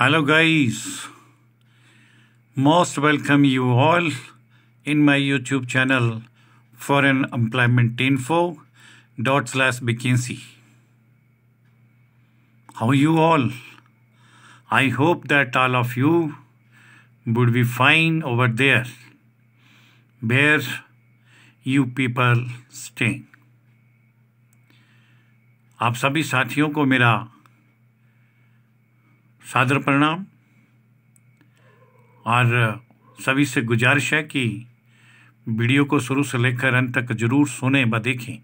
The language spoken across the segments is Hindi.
Hello guys, most welcome you all in my YouTube channel foreign employment info dot slash vacancy. How you all? I hope that all of you would be fine over there where you people staying. आप सभी साथियों को मेरा सादर प्रणाम और सभी से गुजारिश है कि वीडियो को शुरू से लेकर अंत तक जरूर सुने व देखें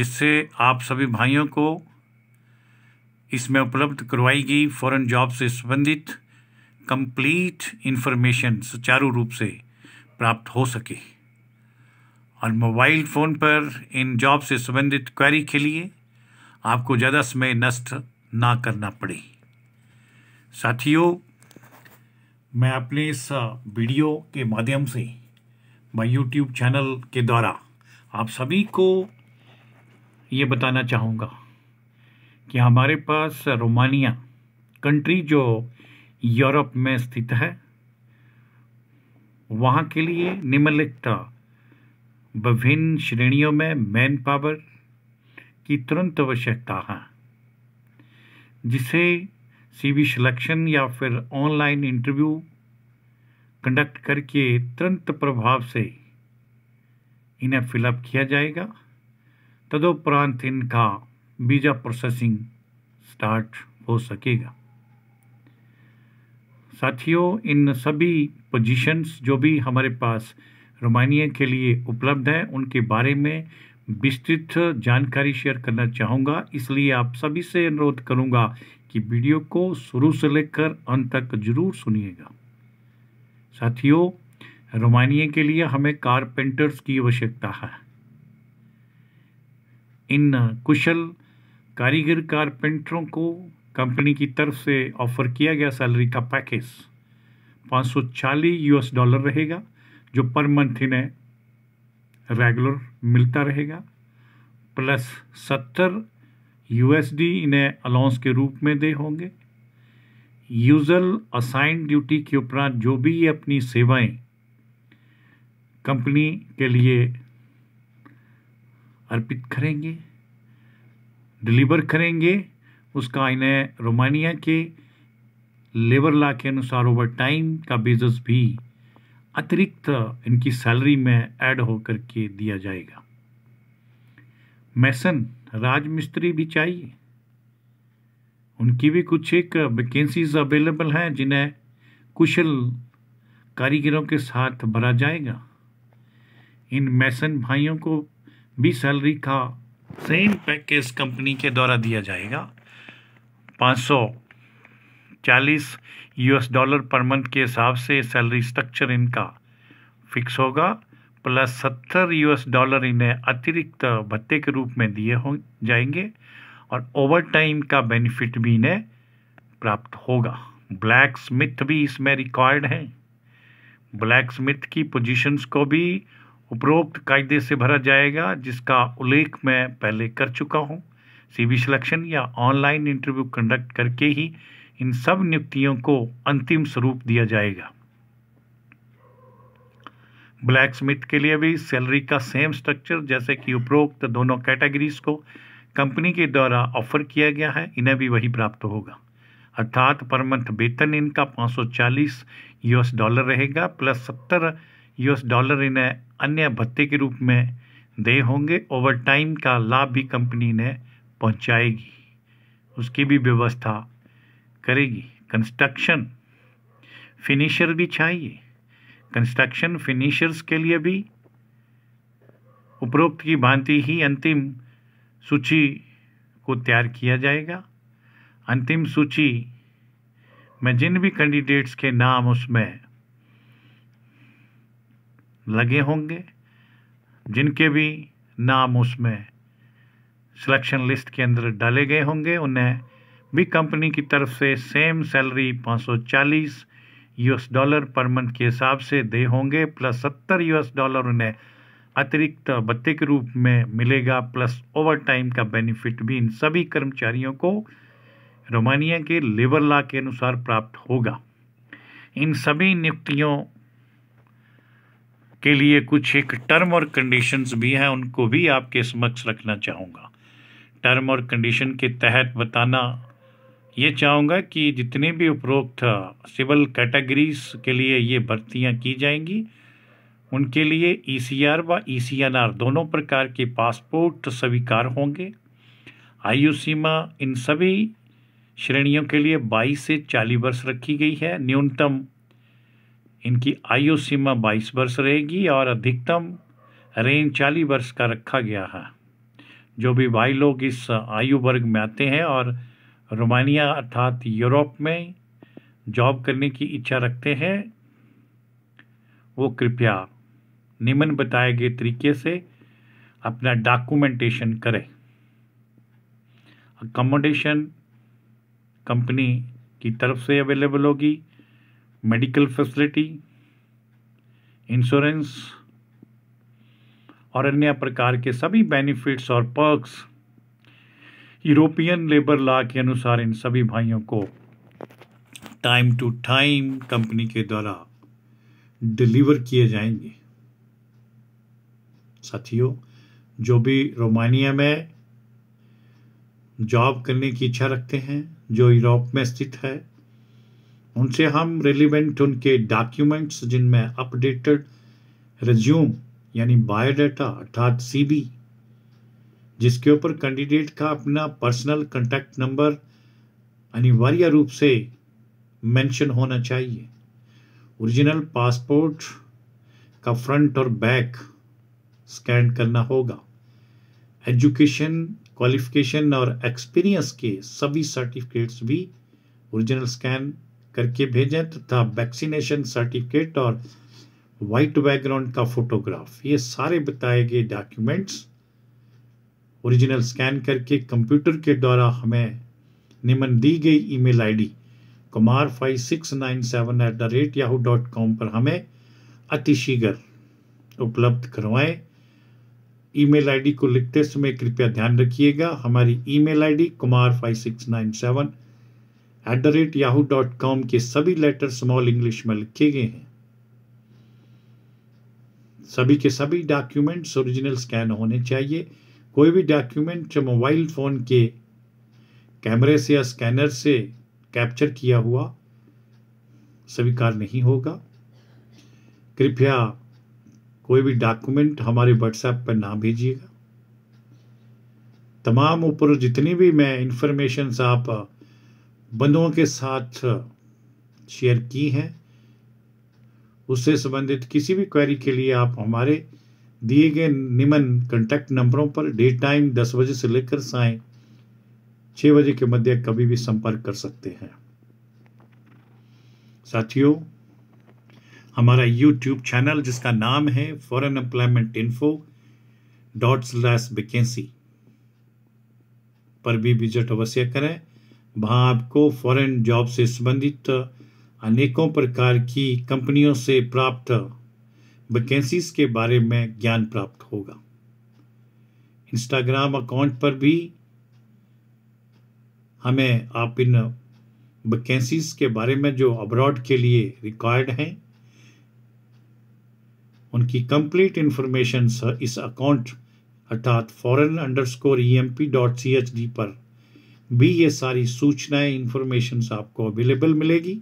जिससे आप सभी भाइयों को इसमें उपलब्ध करवाई गई फॉरेन जॉब से संबंधित कंप्लीट इन्फॉर्मेशन सुचारू रूप से प्राप्त हो सके और मोबाइल फ़ोन पर इन जॉब से संबंधित क्वेरी के लिए आपको ज़्यादा समय नष्ट ना करना पड़े साथियों मैं अपने इस वीडियो के माध्यम से मैं यूट्यूब चैनल के द्वारा आप सभी को ये बताना चाहूँगा कि हमारे पास रोमानिया कंट्री जो यूरोप में स्थित है वहाँ के लिए निम्नलिखित विभिन्न श्रेणियों में मैन पावर की तुरंत आवश्यकता है जिसे सीवी सिलेक्शन या फिर ऑनलाइन इंटरव्यू कंडक्ट करके तुरंत प्रभाव से इन्हें फिलअप किया जाएगा तदुपरांत इनका वीज़ा प्रोसेसिंग स्टार्ट हो सकेगा साथियों इन सभी पोजीशंस जो भी हमारे पास रोमानिया के लिए उपलब्ध हैं उनके बारे में विस्तृत जानकारी शेयर करना चाहूँगा इसलिए आप सभी से अनुरोध करूँगा कि वीडियो को शुरू से लेकर अंत तक जरूर सुनिएगा साथियों रोमानिया के लिए हमें कारपेंटर्स की आवश्यकता है इन कुशल कारीगर कारपेंटरों को कंपनी की तरफ से ऑफर किया गया सैलरी का पैकेज 540 यूएस डॉलर रहेगा जो पर मंथ इन्हें रेगुलर मिलता रहेगा प्लस सत्तर यूएसडी इन्हें अलाउंस के रूप में दे होंगे यूजल असाइन ड्यूटी के उपरांत जो भी ये अपनी सेवाएं कंपनी के लिए अर्पित करेंगे डिलीवर करेंगे उसका इन्हें रोमानिया के लेबर लॉ के अनुसार ओवर टाइम का बिजनेस भी अतिरिक्त इनकी सैलरी में ऐड होकर के दिया जाएगा मैसन राजमिस्त्री भी चाहिए उनकी भी कुछ एक वैकेंसीज अवेलेबल हैं जिन्हें कुशल कारीगरों के साथ भरा जाएगा इन मैसन भाइयों को भी सैलरी का सेम पैकेज कंपनी के द्वारा दिया जाएगा 540 यूएस डॉलर पर मंथ के हिसाब से सैलरी स्ट्रक्चर इनका फिक्स होगा प्लस सत्तर यूएस डॉलर इन्हें अतिरिक्त भत्ते के रूप में दिए हो जाएंगे और ओवर टाइम का बेनिफिट भी इन्हें प्राप्त होगा ब्लैक स्मिथ भी इसमें रिकॉर्ड हैं ब्लैक स्मिथ की पोजीशंस को भी उपरोक्त कायदे से भरा जाएगा जिसका उल्लेख मैं पहले कर चुका हूँ वी सिलेक्शन या ऑनलाइन इंटरव्यू कंडक्ट करके ही इन सब नियुक्तियों को अंतिम स्वरूप दिया जाएगा ब्लैक स्मिथ के लिए भी सैलरी का सेम स्ट्रक्चर जैसे कि उपरोक्त दोनों कैटेगरीज को कंपनी के द्वारा ऑफर किया गया है इन्हें भी वही प्राप्त होगा अर्थात पर मंथ वेतन इनका 540 यूएस डॉलर रहेगा प्लस 70 यूएस डॉलर इन्हें अन्य भत्ते के रूप में दे होंगे ओवर टाइम का लाभ भी कंपनी ने पहुंचाएगी उसकी भी व्यवस्था करेगी कंस्ट्रक्शन फिनिशर भी चाहिए कंस्ट्रक्शन फिनिशर्स के लिए भी उपरोक्त की भांति ही अंतिम सूची को तैयार किया जाएगा अंतिम सूची में जिन भी कैंडिडेट्स के नाम उसमें लगे होंगे जिनके भी नाम उसमें सिलेक्शन लिस्ट के अंदर डाले गए होंगे उन्हें भी कंपनी की तरफ से same salary 540 US dollar per month के हिसाब से दे होंगे प्लस सत्तर यूएस डॉलर उन्हें अतिरिक्त भत्ते के रूप में मिलेगा प्लस ओवर टाइम का बेनिफिट भी इन सभी कर्मचारियों को रोमानिया के लेबर लॉ के अनुसार प्राप्त होगा इन सभी नियुक्तियों के लिए कुछ एक टर्म और कंडीशंस भी हैं उनको भी आपके समक्ष रखना चाहूँगा टर्म और कंडीशन के तहत बताना ये चाहूँगा कि जितने भी उपरोक्त सिविल कैटेगरीज के लिए ये भर्तियाँ की जाएंगी उनके लिए ई सी आर व ई सी एन आर दोनों प्रकार के पासपोर्ट स्वीकार होंगे आयु सीमा इन सभी श्रेणियों के लिए 22 से 40 वर्ष रखी गई है न्यूनतम इनकी आयु सीमा 22 वर्ष रहेगी और अधिकतम रेंज 40 वर्ष का रखा गया है जो भी भाई लोग इस आयु वर्ग में आते हैं और रोमानिया अर्थात यूरोप में जॉब करने की इच्छा रखते हैं वो कृपया निम्न बताए गए तरीके से अपना डॉक्यूमेंटेशन करें अकोमोडेशन कंपनी की तरफ से अवेलेबल होगी मेडिकल फैसिलिटी इंश्योरेंस और अन्य प्रकार के सभी बेनिफिट्स और पर्क्स यूरोपियन लेबर लॉ के अनुसार इन सभी भाइयों को टाइम टू टाइम कंपनी के द्वारा डिलीवर किए जाएंगे साथियों जो भी रोमानिया में जॉब करने की इच्छा रखते हैं जो यूरोप में स्थित है उनसे हम रिलीवेंट उनके डॉक्यूमेंट्स जिनमें अपडेटेड रिज्यूम यानी बायोडाटा अर्थात सीबी जिसके ऊपर कैंडिडेट का अपना पर्सनल कॉन्टैक्ट नंबर अनिवार्य रूप से मेंशन होना चाहिए ओरिजिनल पासपोर्ट का फ्रंट और बैक स्कैन करना होगा एजुकेशन क्वालिफिकेशन और एक्सपीरियंस के सभी सर्टिफिकेट्स भी ओरिजिनल स्कैन करके भेजें तथा वैक्सीनेशन सर्टिफिकेट और वाइट बैकग्राउंड का फोटोग्राफ ये सारे बताए गए डॉक्यूमेंट्स ओरिजिनल स्कैन करके कंप्यूटर के द्वारा हमें निम्न दी गई email ID Kumar five six nine seven eight the rate Yahoo dot com पर हमें अतिशीघ्र उपलब्ध करवाएं ईमेल आईडी को लिखते समय कृपया ध्यान रखिएगा हमारी email ID Kumar five six nine seven eight the rate Yahoo dot com के सभी लेटर स्मॉल इंग्लिश में लिखे गए हैं सभी के सभी डॉक्यूमेंट्स ओरिजिनल स्कैन होने चाहिए कोई भी डॉक्यूमेंट जो मोबाइल फ़ोन के कैमरे से या स्कैनर से कैप्चर किया हुआ स्वीकार नहीं होगा कृपया कोई भी डॉक्यूमेंट हमारे व्हाट्सएप पर ना भेजिएगा तमाम ऊपर जितनी भी मैं इंफॉर्मेशन आप बंधुओं के साथ शेयर की हैं उससे संबंधित किसी भी क्वेरी के लिए आप हमारे दिए गए निम्न कॉन्टैक्ट नंबरों पर डे टाइम दस बजे से लेकर साय छह बजे के मध्य कभी भी संपर्क कर सकते हैं साथियों हमारा यूट्यूब चैनल जिसका नाम है foreign employment info dot slash vacancy पर भी विजिट अवश्य करें वहां आपको फॉरेन जॉब से संबंधित अनेकों प्रकार की कंपनियों से प्राप्त वैकेंसीज के बारे में ज्ञान प्राप्त होगा इंस्टाग्राम अकाउंट पर भी हमें आप इन वैकेंसीज के बारे में जो अब्रॉड के लिए रिक्वायर्ड हैं उनकी कंप्लीट इंफॉर्मेशन इस अकाउंट अर्थात foreign underscore E M P dot C H D पर भी ये सारी सूचनाएं इंफॉर्मेशन आपको अवेलेबल मिलेगी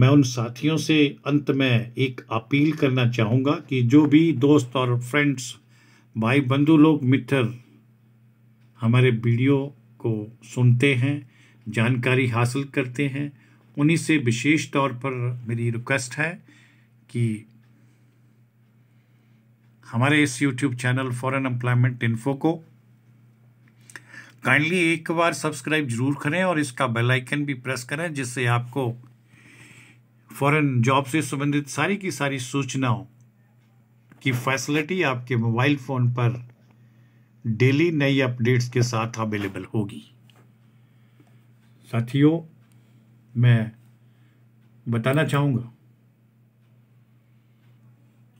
मैं उन साथियों से अंत में एक अपील करना चाहूँगा कि जो भी दोस्त और फ्रेंड्स भाई बंधु लोग मित्र हमारे वीडियो को सुनते हैं जानकारी हासिल करते हैं उन्हीं से विशेष तौर पर मेरी रिक्वेस्ट है कि हमारे इस YouTube channel foreign employment info को काइंडली एक बार सब्सक्राइब जरूर करें और इसका बेल आइकन भी प्रेस करें जिससे आपको फॉरेन जॉब से संबंधित सारी की सारी सूचनाओं की फैसिलिटी आपके मोबाइल फ़ोन पर डेली नई अपडेट्स के साथ अवेलेबल होगी साथियों मैं बताना चाहूंगा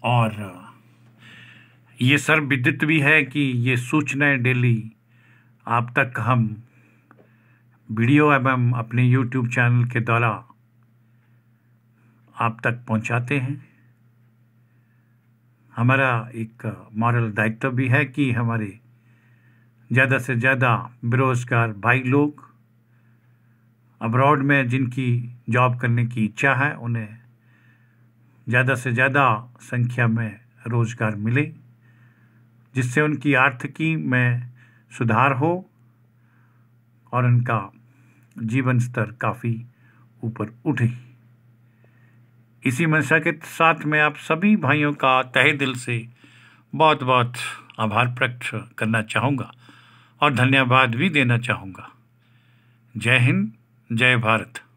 और ये सर्व विदित भी है कि ये सूचनाएं डेली आप तक हम वीडियो एवं अपने यूट्यूब चैनल के द्वारा आप तक पहुंचाते हैं हमारा एक मॉरल दायित्व भी है कि हमारे ज़्यादा से ज़्यादा बेरोज़गार भाई लोग अब्रॉड में जिनकी जॉब करने की इच्छा है उन्हें ज़्यादा से ज़्यादा संख्या में रोज़गार मिले जिससे उनकी आर्थिकी में सुधार हो और उनका जीवन स्तर काफ़ी ऊपर उठे इसी मंशा के साथ मैं आप सभी भाइयों का तहे दिल से बहुत बहुत आभार प्रकट करना चाहूँगा और धन्यवाद भी देना चाहूँगा जय हिंद जय भारत